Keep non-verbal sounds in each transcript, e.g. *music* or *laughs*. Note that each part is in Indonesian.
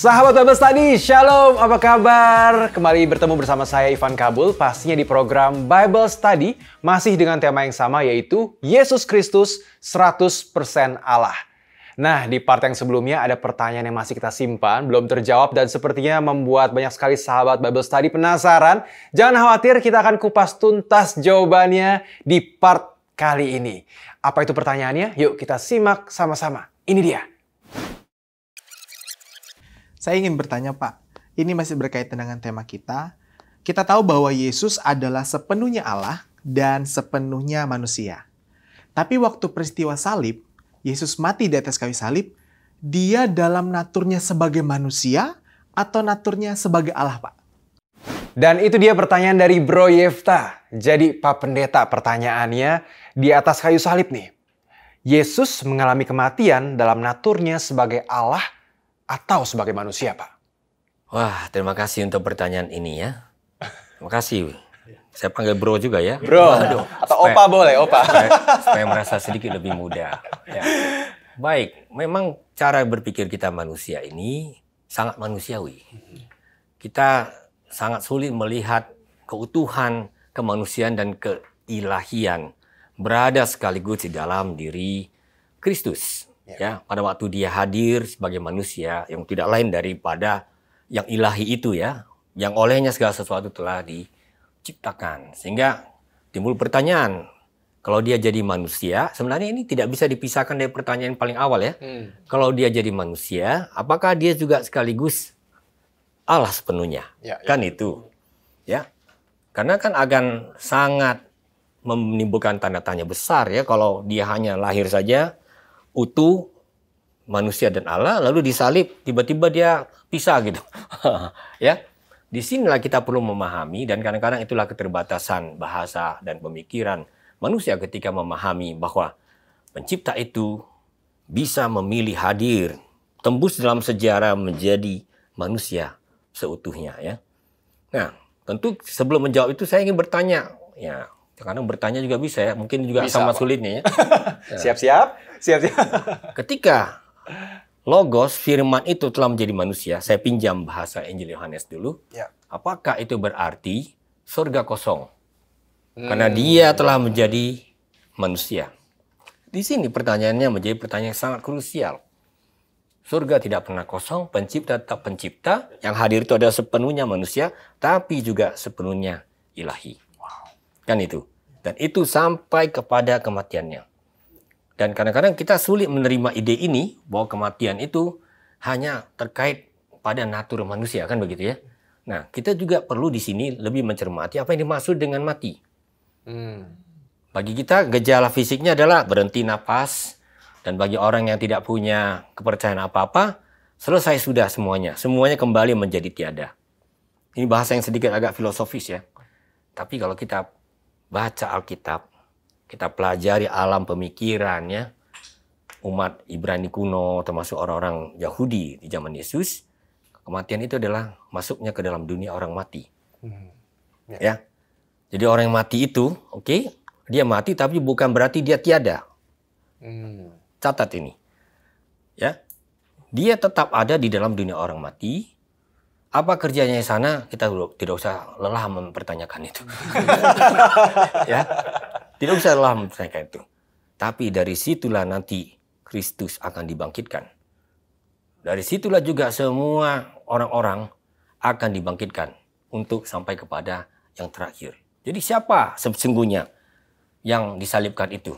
Sahabat Bible tadi, Shalom, apa kabar? Kembali bertemu bersama saya Ivan Kabul, pastinya di program Bible Study, masih dengan tema yang sama yaitu Yesus Kristus 100% Allah. Nah, di part yang sebelumnya ada pertanyaan yang masih kita simpan, belum terjawab dan sepertinya membuat banyak sekali sahabat Bible Study penasaran. Jangan khawatir, kita akan kupas tuntas jawabannya di part kali ini. Apa itu pertanyaannya? Yuk kita simak sama-sama. Ini dia. Saya ingin bertanya Pak, ini masih berkaitan dengan tema kita. Kita tahu bahwa Yesus adalah sepenuhnya Allah dan sepenuhnya manusia. Tapi waktu peristiwa salib, Yesus mati di atas kayu salib, dia dalam naturnya sebagai manusia atau naturnya sebagai Allah, Pak? Dan itu dia pertanyaan dari Bro Yefta. Jadi Pak Pendeta pertanyaannya di atas kayu salib nih. Yesus mengalami kematian dalam naturnya sebagai Allah atau sebagai manusia, Pak? Wah, terima kasih untuk pertanyaan ini ya. Terima kasih. Saya panggil bro juga ya. Bro. Aduh, atau supaya, opa boleh, opa. Supaya, supaya merasa sedikit lebih muda. Ya. Baik, memang cara berpikir kita manusia ini sangat manusiawi. Kita sangat sulit melihat keutuhan, kemanusiaan, dan keilahian berada sekaligus di dalam diri Kristus. Ya. ya pada waktu dia hadir sebagai manusia yang tidak lain daripada yang ilahi itu ya yang olehnya segala sesuatu telah diciptakan sehingga timbul pertanyaan kalau dia jadi manusia, sebenarnya ini tidak bisa dipisahkan dari pertanyaan paling awal ya. Hmm. Kalau dia jadi manusia, apakah dia juga sekaligus Allah sepenuhnya? Ya, ya. kan itu. Ya. Karena kan akan sangat menimbulkan tanda tanya besar ya kalau dia hanya lahir saja utuh manusia dan Allah lalu disalib tiba-tiba dia pisah gitu *laughs* ya di sinilah kita perlu memahami dan kadang-kadang itulah keterbatasan bahasa dan pemikiran manusia ketika memahami bahwa pencipta itu bisa memilih hadir tembus dalam sejarah menjadi manusia seutuhnya ya nah tentu sebelum menjawab itu saya ingin bertanya ya karena bertanya juga bisa ya, mungkin juga bisa, sama apa? sulitnya ya. *laughs* ya. Siap-siap, siap-siap. *laughs* Ketika logos firman itu telah menjadi manusia, saya pinjam bahasa Injil Yohanes dulu. Ya. Apakah itu berarti surga kosong? Hmm. Karena dia telah menjadi manusia. Di sini pertanyaannya menjadi pertanyaan yang sangat krusial. Surga tidak pernah kosong, pencipta tetap pencipta, yang hadir itu adalah sepenuhnya manusia, tapi juga sepenuhnya ilahi. Kan itu. Dan itu sampai kepada kematiannya. Dan kadang-kadang kita sulit menerima ide ini bahwa kematian itu hanya terkait pada natur manusia kan begitu ya. Nah, kita juga perlu di sini lebih mencermati apa yang dimaksud dengan mati. Hmm. Bagi kita gejala fisiknya adalah berhenti nafas dan bagi orang yang tidak punya kepercayaan apa-apa, selesai sudah semuanya. Semuanya kembali menjadi tiada. Ini bahasa yang sedikit agak filosofis ya. Tapi kalau kita baca Alkitab, kita pelajari alam pemikirannya umat Ibrani kuno termasuk orang-orang Yahudi di zaman Yesus, kematian itu adalah masuknya ke dalam dunia orang mati. Hmm. Ya. ya. Jadi orang yang mati itu, oke, okay, dia mati tapi bukan berarti dia tiada. Hmm. Catat ini. Ya. Dia tetap ada di dalam dunia orang mati, apa kerjanya di sana kita tidak usah lelah mempertanyakan itu *laughs* ya tidak usah lelah mempertanyakan itu tapi dari situlah nanti Kristus akan dibangkitkan dari situlah juga semua orang-orang akan dibangkitkan untuk sampai kepada yang terakhir jadi siapa sesungguhnya yang disalibkan itu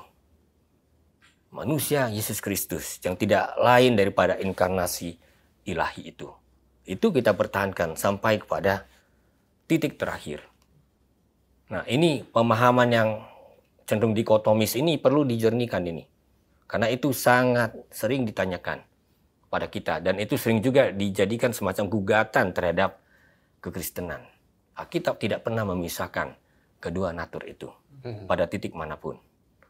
manusia Yesus Kristus yang tidak lain daripada inkarnasi ilahi itu itu kita pertahankan sampai kepada titik terakhir. Nah, ini pemahaman yang cenderung dikotomis ini perlu dijernihkan ini. Karena itu sangat sering ditanyakan pada kita dan itu sering juga dijadikan semacam gugatan terhadap kekristenan. Alkitab tidak pernah memisahkan kedua natur itu mhm. pada titik manapun,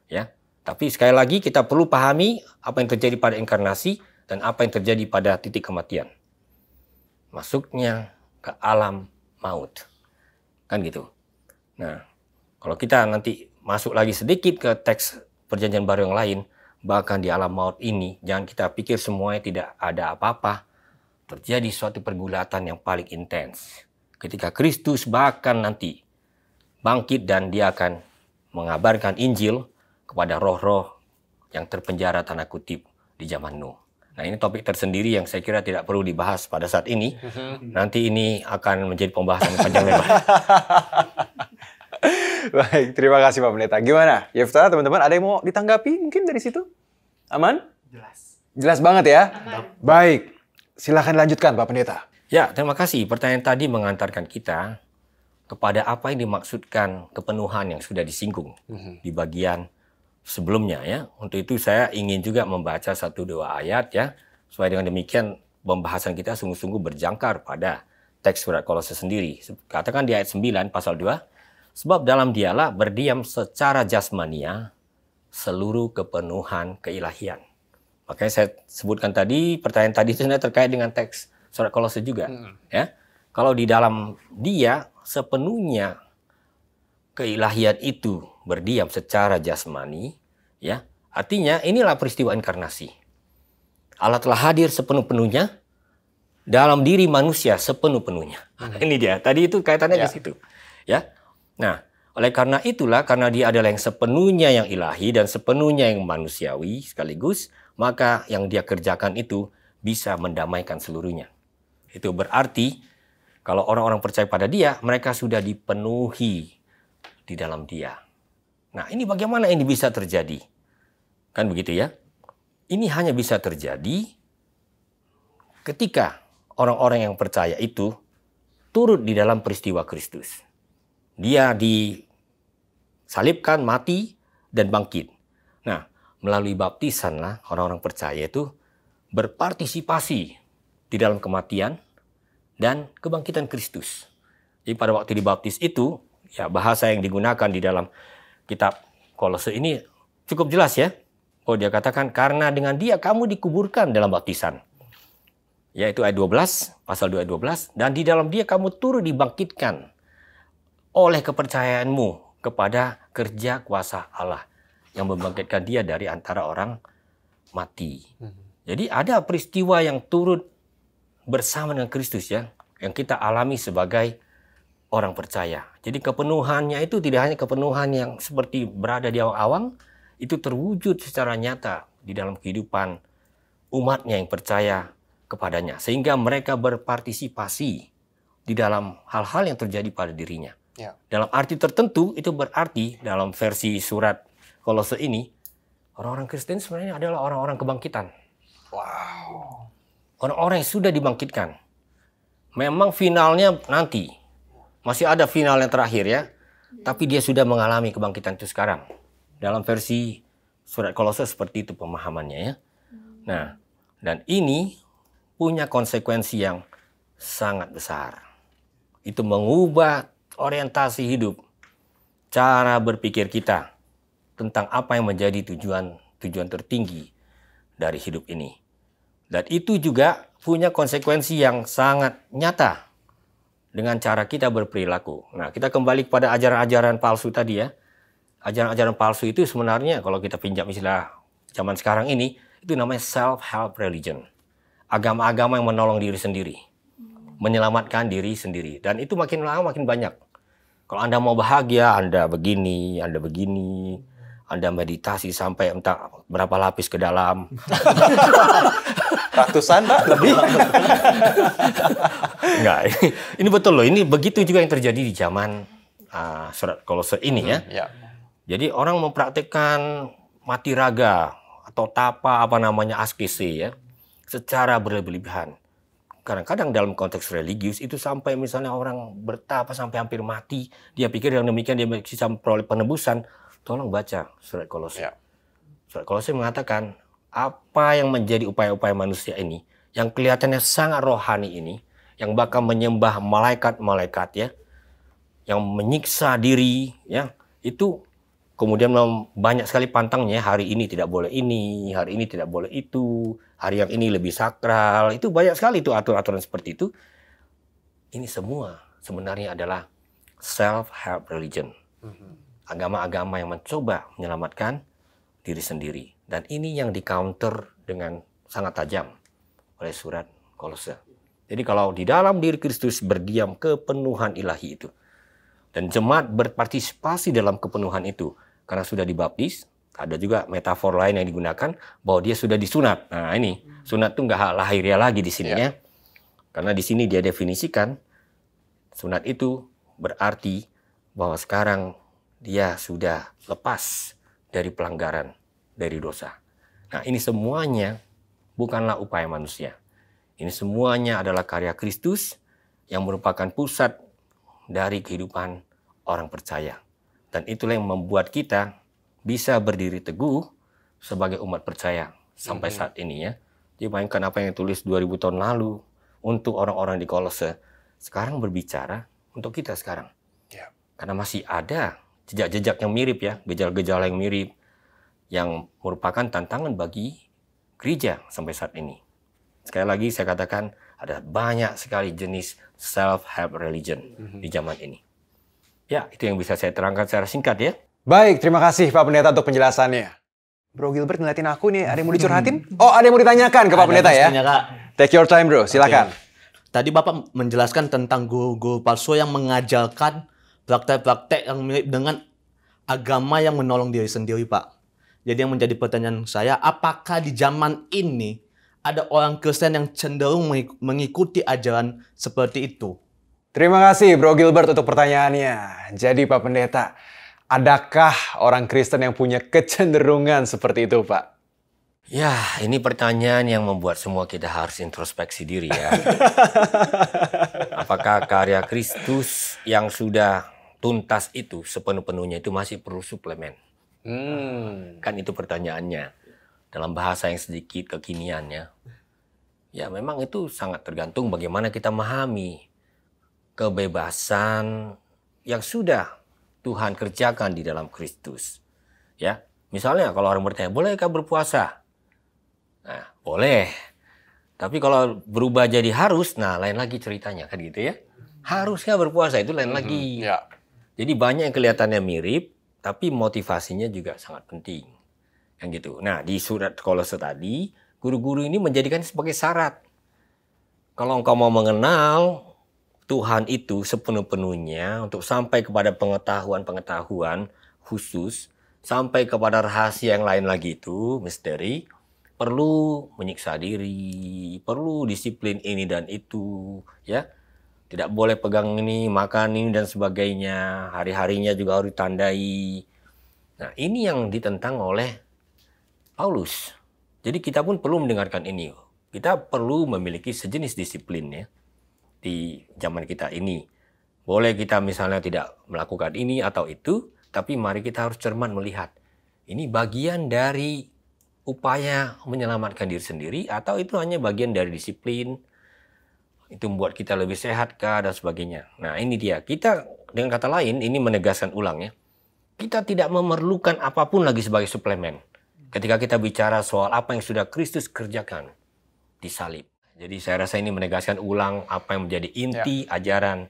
ya. Tapi sekali lagi kita perlu pahami apa yang terjadi pada inkarnasi dan apa yang terjadi pada titik kematian masuknya ke alam maut. Kan gitu. Nah, kalau kita nanti masuk lagi sedikit ke teks perjanjian baru yang lain, bahkan di alam maut ini, jangan kita pikir semuanya tidak ada apa-apa. Terjadi suatu pergulatan yang paling intens. Ketika Kristus bahkan nanti bangkit dan dia akan mengabarkan Injil kepada roh-roh yang terpenjara tanah kutip di zaman Nuh. Nah ini topik tersendiri yang saya kira tidak perlu dibahas pada saat ini. Mm-hmm. Nanti ini akan menjadi pembahasan panjang lebar. *laughs* Baik, terima kasih Pak Pendeta. Gimana? Yefta, teman-teman ada yang mau ditanggapi mungkin dari situ? Aman? Jelas. Jelas banget ya? Aman. Baik, silahkan lanjutkan Pak Pendeta. Ya, terima kasih. Pertanyaan tadi mengantarkan kita kepada apa yang dimaksudkan kepenuhan yang sudah disinggung mm -hmm. di bagian sebelumnya ya. Untuk itu saya ingin juga membaca satu dua ayat ya. Sesuai dengan demikian pembahasan kita sungguh-sungguh berjangkar pada teks surat Kolose sendiri. Katakan di ayat 9 pasal 2, sebab dalam dialah berdiam secara jasmania seluruh kepenuhan keilahian. Makanya saya sebutkan tadi pertanyaan tadi itu sebenarnya terkait dengan teks surat Kolose juga, hmm. ya. Kalau di dalam dia sepenuhnya keilahian itu berdiam secara jasmani, ya. Artinya inilah peristiwa inkarnasi. Allah telah hadir sepenuh-penuhnya dalam diri manusia sepenuh-penuhnya. Hmm. *laughs* Ini dia. Tadi itu kaitannya ya. di situ. Ya. Nah, oleh karena itulah karena dia adalah yang sepenuhnya yang ilahi dan sepenuhnya yang manusiawi sekaligus, maka yang dia kerjakan itu bisa mendamaikan seluruhnya. Itu berarti kalau orang-orang percaya pada dia, mereka sudah dipenuhi di dalam dia. Nah, ini bagaimana ini bisa terjadi? Kan begitu ya? Ini hanya bisa terjadi ketika orang-orang yang percaya itu turut di dalam peristiwa Kristus. Dia disalibkan, mati, dan bangkit. Nah, melalui baptisan lah orang-orang percaya itu berpartisipasi di dalam kematian dan kebangkitan Kristus. Jadi pada waktu dibaptis itu ya bahasa yang digunakan di dalam kitab Kolose ini cukup jelas ya. Oh dia katakan karena dengan dia kamu dikuburkan dalam baptisan. Yaitu ayat 12, pasal 2 ayat 12 dan di dalam dia kamu turut dibangkitkan oleh kepercayaanmu kepada kerja kuasa Allah yang membangkitkan dia dari antara orang mati. Hmm. Jadi ada peristiwa yang turut bersama dengan Kristus ya yang kita alami sebagai orang percaya. Jadi kepenuhannya itu tidak hanya kepenuhan yang seperti berada di awang-awang, itu terwujud secara nyata di dalam kehidupan umatnya yang percaya kepadanya. Sehingga mereka berpartisipasi di dalam hal-hal yang terjadi pada dirinya. Ya. Dalam arti tertentu itu berarti dalam versi surat Kolose ini, orang-orang Kristen sebenarnya adalah orang-orang kebangkitan. Wow. Orang-orang yang sudah dibangkitkan. Memang finalnya nanti masih ada final yang terakhir ya. Tapi dia sudah mengalami kebangkitan itu sekarang. Dalam versi surat kolose seperti itu pemahamannya ya. Nah, dan ini punya konsekuensi yang sangat besar. Itu mengubah orientasi hidup, cara berpikir kita tentang apa yang menjadi tujuan tujuan tertinggi dari hidup ini. Dan itu juga punya konsekuensi yang sangat nyata dengan cara kita berperilaku. Nah, kita kembali kepada ajaran-ajaran palsu tadi ya. Ajaran-ajaran palsu itu sebenarnya kalau kita pinjam istilah zaman sekarang ini, itu namanya self-help religion. Agama-agama yang menolong diri sendiri. Menyelamatkan diri sendiri. Dan itu makin lama makin banyak. Kalau Anda mau bahagia, Anda begini, Anda begini, anda meditasi sampai entah berapa lapis ke dalam. *laughs* ratusan pak lebih *laughs* enggak ini, ini betul loh ini begitu juga yang terjadi di zaman uh, surat kolose ini ya. Hmm, ya jadi orang mempraktikkan mati raga atau tapa apa namanya askese ya secara berlebihan kadang-kadang dalam konteks religius itu sampai misalnya orang bertapa sampai hampir mati dia pikir yang demikian dia bisa memperoleh penebusan tolong baca surat kolose ya. surat kolose mengatakan apa yang menjadi upaya-upaya manusia ini yang kelihatannya sangat rohani ini yang bakal menyembah malaikat-malaikat ya yang menyiksa diri ya itu kemudian banyak sekali pantangnya hari ini tidak boleh ini hari ini tidak boleh itu hari yang ini lebih sakral itu banyak sekali itu aturan-aturan seperti itu ini semua sebenarnya adalah self help religion mm-hmm. agama-agama yang mencoba menyelamatkan diri sendiri dan ini yang di counter dengan sangat tajam oleh surat Kolose. Jadi kalau di dalam diri Kristus berdiam kepenuhan ilahi itu. Dan jemaat berpartisipasi dalam kepenuhan itu. Karena sudah dibaptis, ada juga metafor lain yang digunakan bahwa dia sudah disunat. Nah ini, sunat tuh nggak lahiriah lagi di sini ya. Iya. Karena di sini dia definisikan, sunat itu berarti bahwa sekarang dia sudah lepas dari pelanggaran dari dosa. Nah, ini semuanya bukanlah upaya manusia. Ini semuanya adalah karya Kristus yang merupakan pusat dari kehidupan orang percaya. Dan itulah yang membuat kita bisa berdiri teguh sebagai umat percaya sampai mm-hmm. saat ini ya. Dibayangkan bayangkan apa yang ditulis 2000 tahun lalu untuk orang-orang di Kolose. Sekarang berbicara untuk kita sekarang. Ya. Karena masih ada jejak-jejak yang mirip ya, gejala-gejala yang mirip, yang merupakan tantangan bagi gereja sampai saat ini. Sekali lagi saya katakan ada banyak sekali jenis self help religion mhm. di zaman ini. Ya, itu yang bisa saya terangkan secara singkat ya. Baik, terima kasih Pak Pendeta untuk penjelasannya. Bro Gilbert ngeliatin aku nih, ada yang mau dicurhatin? *laughs* Oh, ada yang mau ditanyakan ke Pak ada Pendeta ya? Kak. Take your time bro, silakan. Okay. Tadi Bapak menjelaskan tentang guru-guru palsu yang mengajarkan praktek-praktek yang mirip dengan agama yang menolong diri sendiri Pak. Jadi yang menjadi pertanyaan saya, apakah di zaman ini ada orang Kristen yang cenderung mengikuti ajaran seperti itu? Terima kasih Bro Gilbert untuk pertanyaannya. Jadi Pak Pendeta, adakah orang Kristen yang punya kecenderungan seperti itu Pak? Ya, ini pertanyaan yang membuat semua kita harus introspeksi diri ya. *laughs* Apakah karya Kristus yang sudah tuntas itu sepenuh-penuhnya itu masih perlu suplemen? Hmm. Kan itu pertanyaannya. Dalam bahasa yang sedikit kekiniannya. Ya memang itu sangat tergantung bagaimana kita memahami kebebasan yang sudah Tuhan kerjakan di dalam Kristus. Ya, misalnya kalau orang bertanya, bolehkah berpuasa? Nah, boleh. Tapi kalau berubah jadi harus, nah lain lagi ceritanya kan gitu ya. Harusnya berpuasa itu lain mm -hmm. lagi. Ya. Jadi banyak yang kelihatannya mirip, tapi motivasinya juga sangat penting. Yang gitu. Nah, di surat kolose tadi, guru-guru ini menjadikan sebagai syarat. Kalau engkau mau mengenal Tuhan itu sepenuh-penuhnya untuk sampai kepada pengetahuan-pengetahuan khusus, sampai kepada rahasia yang lain lagi itu, misteri, perlu menyiksa diri, perlu disiplin ini dan itu, ya tidak boleh pegang ini, makan ini dan sebagainya. Hari-harinya juga harus ditandai. Nah, ini yang ditentang oleh Paulus. Jadi kita pun perlu mendengarkan ini. Kita perlu memiliki sejenis disiplin ya di zaman kita ini. Boleh kita misalnya tidak melakukan ini atau itu, tapi mari kita harus cermat melihat. Ini bagian dari upaya menyelamatkan diri sendiri atau itu hanya bagian dari disiplin itu membuat kita lebih sehat kah dan sebagainya. Nah, ini dia. Kita dengan kata lain ini menegaskan ulang ya. Kita tidak memerlukan apapun lagi sebagai suplemen. Ketika kita bicara soal apa yang sudah Kristus kerjakan di salib. Jadi saya rasa ini menegaskan ulang apa yang menjadi inti ya. ajaran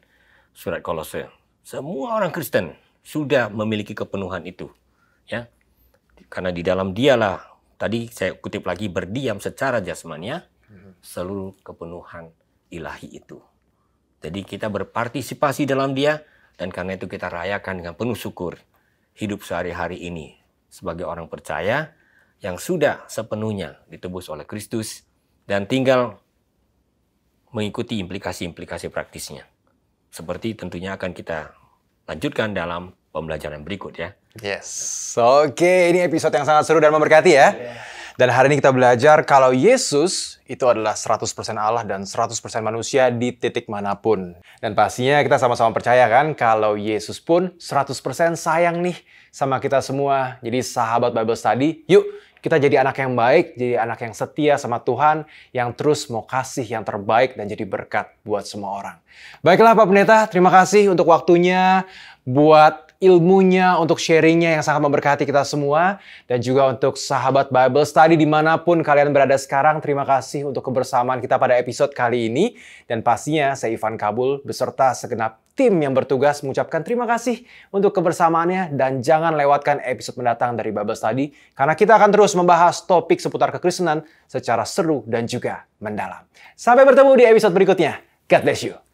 surat Kolose. Semua orang Kristen sudah memiliki kepenuhan itu, ya. Karena di dalam dialah tadi saya kutip lagi berdiam secara jasmania ya. hmm. seluruh kepenuhan ilahi itu. Jadi kita berpartisipasi dalam dia dan karena itu kita rayakan dengan penuh syukur hidup sehari-hari ini sebagai orang percaya yang sudah sepenuhnya ditebus oleh Kristus dan tinggal mengikuti implikasi-implikasi praktisnya. Seperti tentunya akan kita lanjutkan dalam pembelajaran berikut ya. Yes. Oke, ini episode yang sangat seru dan memberkati ya. Yeah. Dan hari ini kita belajar kalau Yesus itu adalah 100% Allah dan 100% manusia di titik manapun. Dan pastinya kita sama-sama percaya kan kalau Yesus pun 100% sayang nih sama kita semua. Jadi sahabat Bible Study, yuk kita jadi anak yang baik, jadi anak yang setia sama Tuhan, yang terus mau kasih yang terbaik dan jadi berkat buat semua orang. Baiklah Pak Pendeta, terima kasih untuk waktunya buat ilmunya, untuk sharingnya yang sangat memberkati kita semua. Dan juga untuk sahabat Bible Study dimanapun kalian berada sekarang. Terima kasih untuk kebersamaan kita pada episode kali ini. Dan pastinya saya Ivan Kabul beserta segenap tim yang bertugas mengucapkan terima kasih untuk kebersamaannya dan jangan lewatkan episode mendatang dari Bible Study karena kita akan terus membahas topik seputar kekristenan secara seru dan juga mendalam. Sampai bertemu di episode berikutnya. God bless you.